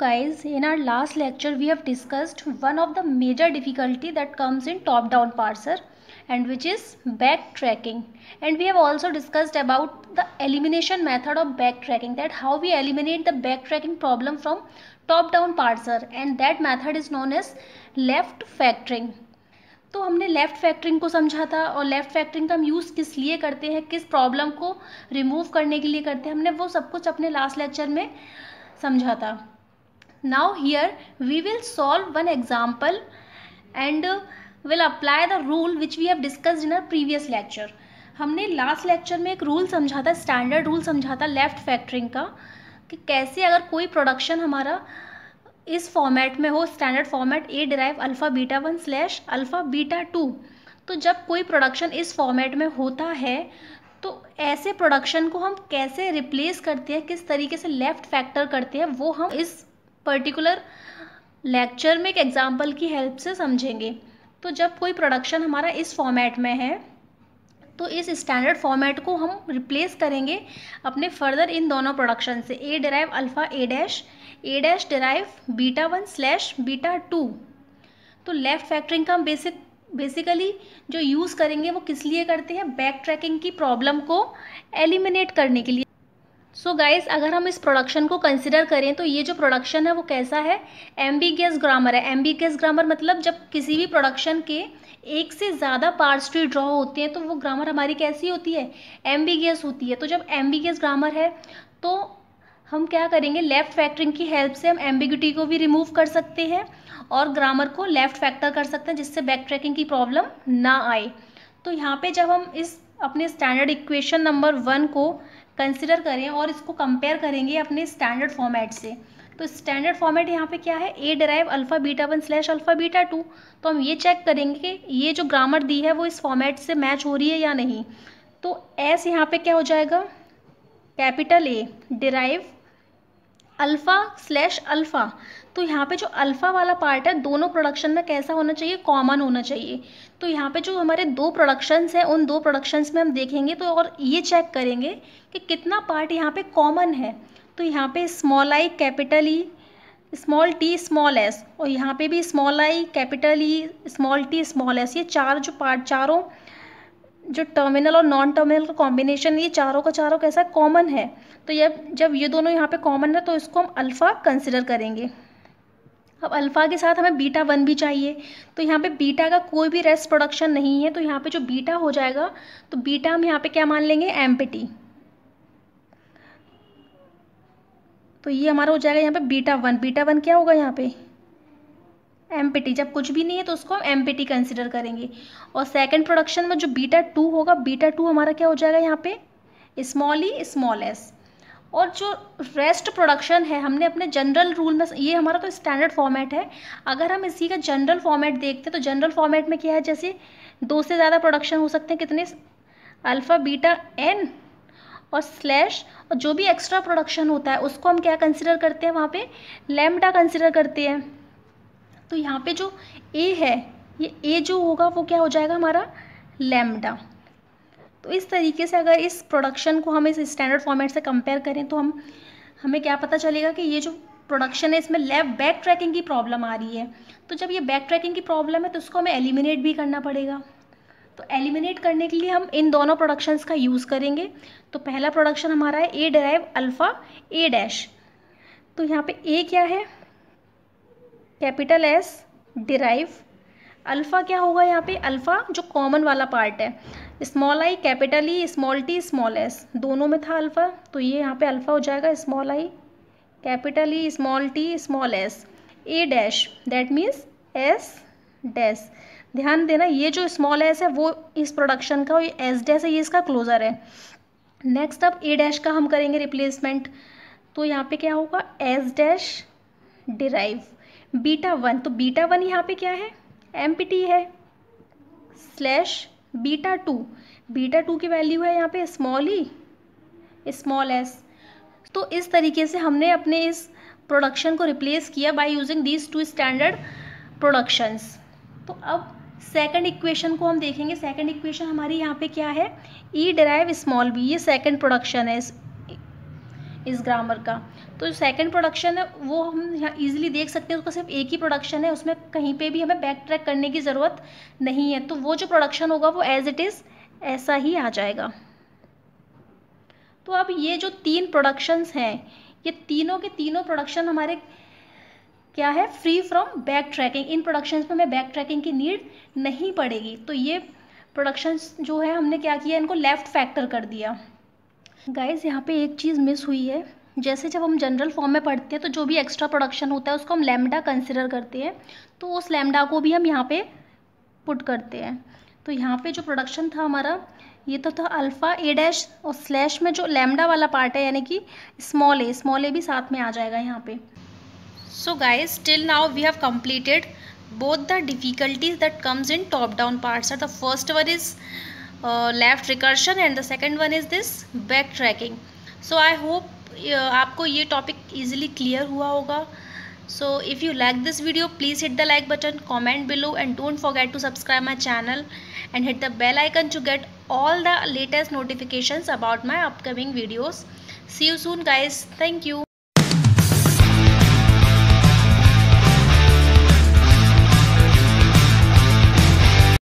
guys in our last lecture we have discussed one of the major difficulty that comes in top down parser and which is backtracking and we have also discussed about the elimination method of backtracking that how we eliminate the backtracking problem from top down parser and that method is known as left factoring तो हमने left factoring को समझा था और left factoring का हम use किस लिए करते हैं किस प्रॉब्लम को रिमूव करने के लिए करते हैं हमने वो सब कुछ अपने लास्ट लेक्चर में समझा था now here we will solve one example and uh, will apply the rule which we have discussed in our previous lecture हमने लास्ट लेक्चर में एक रूल समझा था स्टैंडर्ड रूल समझा था लेफ्ट फैक्टरिंग का कि कैसे अगर कोई प्रोडक्शन हमारा इस फॉर्मेट में हो standard format A derive alpha beta one slash alpha beta two तो जब कोई प्रोडक्शन इस फॉर्मेट में होता है तो ऐसे प्रोडक्शन को हम कैसे रिप्लेस करते हैं किस तरीके से लेफ्ट फैक्टर करते हैं वो हम इस पर्टिकुलर लेक्चर में एक एग्जाम्पल की हेल्प से समझेंगे तो जब कोई प्रोडक्शन हमारा इस फॉर्मेट में है तो इस स्टैंडर्ड फॉर्मेट को हम रिप्लेस करेंगे अपने फर्दर इन दोनों प्रोडक्शन से A derive alpha A dash A dash derive beta one slash beta two तो लेफ़्ट फैक्टरिंग का हम बेसिक बेसिकली जो यूज़ करेंगे वो किस लिए करते हैं बैक ट्रैकिंग की प्रॉब्लम को एलिमिनेट करने के लिए सो so गाइज अगर हम इस प्रोडक्शन को कंसिडर करें तो ये जो प्रोडक्शन है वो कैसा है एम्बिगियस ग्रामर है एम्बिगियस ग्रामर मतलब जब किसी भी प्रोडक्शन के एक से ज़्यादा पार्ट्स टू ड्रॉ होते हैं तो वो ग्रामर हमारी कैसी होती है एम्बिगियस होती है तो जब एम्बिगियस ग्रामर है तो हम क्या करेंगे लेफ़्ट फैक्टरिंग की हेल्प से हम एम्बिगिटी को भी रिमूव कर सकते हैं और ग्रामर को लेफ़्ट फैक्टर कर सकते हैं जिससे बैक ट्रैकिंग की प्रॉब्लम ना आए तो यहाँ पे जब हम इस अपने स्टैंडर्ड इक्वेशन नंबर वन को कंसिडर करें और इसको कंपेयर करेंगे अपने स्टैंडर्ड फॉर्मेट से तो स्टैंडर्ड फॉर्मेट यहाँ पे क्या है A derive alpha beta one slash alpha beta two तो हम ये चेक करेंगे कि ये जो ग्रामर दी है वो इस फॉर्मेट से मैच हो रही है या नहीं तो एस यहाँ पे क्या हो जाएगा capital A derive alpha slash alpha तो यहाँ पे जो अल्फ़ा वाला पार्ट है दोनों प्रोडक्शन में कैसा होना चाहिए कॉमन होना चाहिए तो यहाँ पे जो हमारे दो प्रोडक्शंस हैं उन दो प्रोडक्शंस में हम देखेंगे तो और ये चेक करेंगे कि कितना पार्ट यहाँ पे कॉमन है तो यहाँ पे small I capital E small T small S और यहाँ पे भी small I capital E small T small S ये चार जो पार्ट चारों जो टर्मिनल और नॉन टर्मिनल का कॉम्बिनेशन ये चारों का चारों कैसा कॉमन है तो ये जब ये दोनों यहाँ पे कॉमन है तो इसको हम अल्फ़ा कंसिडर करेंगे अब अल्फ़ा के साथ हमें बीटा वन भी चाहिए तो यहाँ पे बीटा का कोई भी रेस्ट प्रोडक्शन नहीं है तो यहाँ पे जो बीटा हो जाएगा तो बीटा हम यहाँ पे क्या मान लेंगे एम टी तो ये हमारा हो जाएगा यहाँ पे बीटा वन बीटा वन क्या होगा यहाँ पे एम पी टी जब कुछ भी नहीं है तो उसको हम एम पी टी कंसिडर करेंगे और सेकेंड प्रोडक्शन में जो बीटा टू होगा बीटा टू हमारा क्या हो जाएगा यहाँ पे स्मॉल ई स्मॉल एस और जो रेस्ट प्रोडक्शन है हमने अपने जनरल रूल में ये हमारा तो स्टैंडर्ड फॉर्मेट है अगर हम इसी का जनरल फॉर्मेट देखते हैं तो जनरल फॉर्मेट में क्या है जैसे दो से ज़्यादा प्रोडक्शन हो सकते हैं कितने अल्फ़ा बीटा एन और स्लैश और जो भी एक्स्ट्रा प्रोडक्शन होता है उसको हम क्या कंसिडर करते हैं वहाँ पर लेमडा कंसिडर करते हैं तो यहाँ पर जो ए है ये ए जो होगा वो क्या हो जाएगा हमारा लेमडा तो इस तरीके से अगर इस प्रोडक्शन को हम इस स्टैंडर्ड फॉर्मेट से कंपेयर करें तो हम हमें क्या पता चलेगा कि ये जो प्रोडक्शन है इसमें लेफ्ट बैक ट्रैकिंग की प्रॉब्लम आ रही है तो जब ये बैक ट्रैकिंग की प्रॉब्लम है तो उसको हमें एलिमिनेट भी करना पड़ेगा तो एलिमिनेट करने के लिए हम इन दोनों प्रोडक्शंस का यूज़ करेंगे तो पहला प्रोडक्शन हमारा है A derive alpha A dash तो यहाँ पे ए क्या है कैपिटल एस डिराइव अल्फ़ा क्या होगा यहाँ पे अल्फ़ा जो कॉमन वाला पार्ट है small I capital E small T small S दोनों में था अल्फ़ा तो ये यहाँ पे अल्फ़ा हो जाएगा small I capital E small T small S A dash that means S dash ध्यान देना ये जो स्मॉल एस है वो इस प्रोडक्शन का और ये एस डैश है ये इसका क्लोजर है नेक्स्ट अब ए डैश का हम करेंगे रिप्लेसमेंट तो यहाँ पे क्या होगा S dash derive beta one तो बीटा वन यहाँ पे क्या है एम है slash beta two beta two की वैल्यू है यहाँ पे स्मॉल ई स्मॉल एस तो इस तरीके से हमने अपने इस प्रोडक्शन को रिप्लेस किया by using these two standard productions तो अब सेकंड इक्वेशन को हम देखेंगे सेकंड इक्वेशन हमारी यहाँ पे क्या है ई डराइव स्मॉल बी ये सेकंड प्रोडक्शन है इस, इस ग्रामर का तो जो सेकेंड प्रोडक्शन है वो हम यहाँ ईजिली देख सकते हैं उसका सिर्फ एक ही प्रोडक्शन है उसमें कहीं पे भी हमें बैक ट्रैक करने की ज़रूरत नहीं है तो वो जो प्रोडक्शन होगा वो एज इट इज़ ऐसा ही आ जाएगा तो अब ये जो तीन प्रोडक्शंस हैं ये तीनों के तीनों प्रोडक्शन हमारे क्या है फ्री फ्रॉम बैक ट्रैकिंग इन प्रोडक्शन में हमें बैक ट्रैकिंग की नीड नहीं पड़ेगी तो ये प्रोडक्शंस जो है हमने क्या किया इनको लेफ़्ट फैक्टर कर दिया गाइज यहाँ पे एक चीज़ मिस हुई है जैसे जब हम जनरल फॉर्म में पढ़ते हैं तो जो भी एक्स्ट्रा प्रोडक्शन होता है उसको हम लेमडा कंसिडर करते हैं तो उस लेमडा को भी हम यहाँ पे पुट करते हैं तो यहाँ पे जो प्रोडक्शन था हमारा ये तो था अल्फ़ा ए डैश और स्लैश में जो लेमडा वाला पार्ट है यानी कि स्मॉल ए स्मॉल ए भी साथ में आ जाएगा यहाँ पे so guys till now we have completed both the difficulties that comes in top down part the first one is left recursion and the second one is this back tracking so I hope आपको ये topic easily clear हुआ होगा so if you like this video please hit the like button comment below and don't forget to subscribe my channel and hit the bell icon to get all the latest notification about my upcoming videos see you soon guys thank you